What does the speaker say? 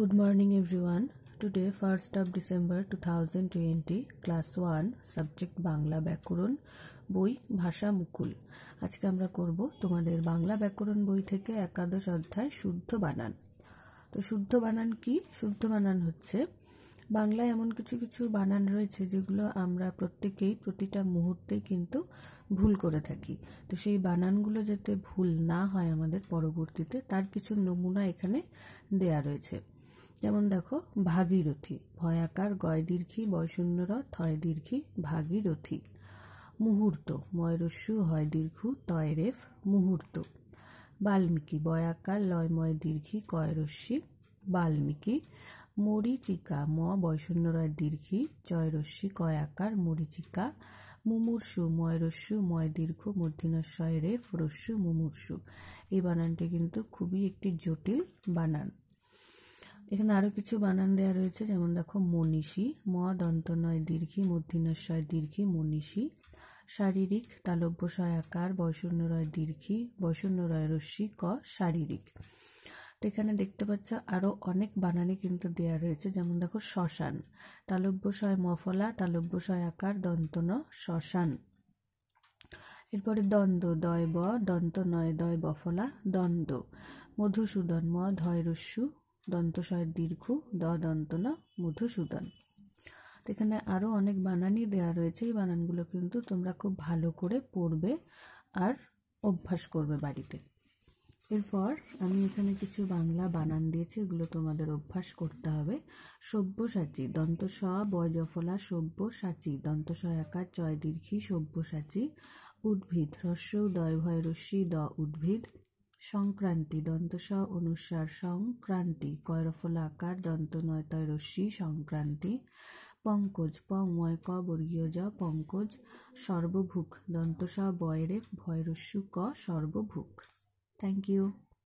good morning Good today first of December two thousand twenty class one subject Bangla ব্যাকরণ বই ভাষা মুকুল আজকে আমরা করব তোমাদের বাংলা ব্যাকরণ বই থেকে একাদশ অধ্যায় শুদ্ধ বানান তো শুদ্ধ বানান কি শুদ্ধ বানান হচ্ছে বাংলায় এমন কিছু কিছু বানান রয়েছে যেগুলো আমরা প্রত্যেকেই প্রতিটা মুহূর্তে কিন্তু ভুল করে থাকি তো সেই বানানগুলো যাতে ভুল না হয় আমাদের পরবর্তীতে তার কিছু নমুনা এখানে দেয়া রয়েছে যেমন দেখো ভাগীরথী ভয়াকার গয় দীর্ঘী বয়শূন্যরথ হয় দীর্ঘী ভাগীরথী মুহূর্ত ময়রস্যু হয় দীর্ঘ রেফ মুহূর্ত বাল্মীকি বয়াকার লয়ময় দীর্ঘী কয়রস্যি বাল্মীকি মরিচিকা ম বয়শূন্যরয় দীর্ঘী জয়রস্যি কয়াকার মরিচিকা মুমূর্ষু ময়রস্যু ময় দীর্ঘ মধ্যিনশ্বয় রেফ রস্যু মুমূর্ষু এই বানানটি কিন্তু খুবই একটি জটিল বানান এখানে আরও কিছু বানান দেয়া রয়েছে যেমন দেখো মনীষী ম নয় দীর্ঘী মধ্যিনশয় দীর্ঘী মনীষী শারীরিক তালব্য বৈষণ্য রয় দীর্ঘী রয় রশ্মি ক শারীরিক তো এখানে দেখতে পাচ্ছ আরও অনেক বানানি কিন্তু দেয়া রয়েছে যেমন দেখো শ্মশান তালব্যশয় মফলা তালব্যশয় আকার দন্তন শ্মশান এরপরে দ্বন্দ্ব দয় ব দন্ত নয় দয় বফলা দ্বন্দ্ব মধুসূদন ম ধয় রস্যু দন্তস্বয়ের দীর্ঘ দ দন্তনা মধুসূদন মধুসূদন এখানে আরও অনেক বানানই দেওয়া রয়েছে এই বানানগুলো কিন্তু তোমরা খুব ভালো করে পড়বে আর অভ্যাস করবে বাড়িতে এরপর আমি এখানে কিছু বাংলা বানান দিয়েছি এগুলো তোমাদের অভ্যাস করতে হবে সব্যসাচী দন্ত স বয় জফলা সব্যসাচী দন্ত স একার চয় দীর্ঘি সব্যসাচী উদ্ভিদ হ্রস্ব দয় ভয় রশ্মি দ উদ্ভিদ সংক্রান্তি দন্ত অনুসার সংক্রান্তি সংক্রান্তি কয়রফলাকার দন্ত নয় সংক্রান্তি পঙ্কজ পং ময় ক বর্গীয় জ পঙ্কজ সর্বভুক দন্ত স বয়রে ভয়রস্যু ক সর্বভুক থ্যাংক ইউ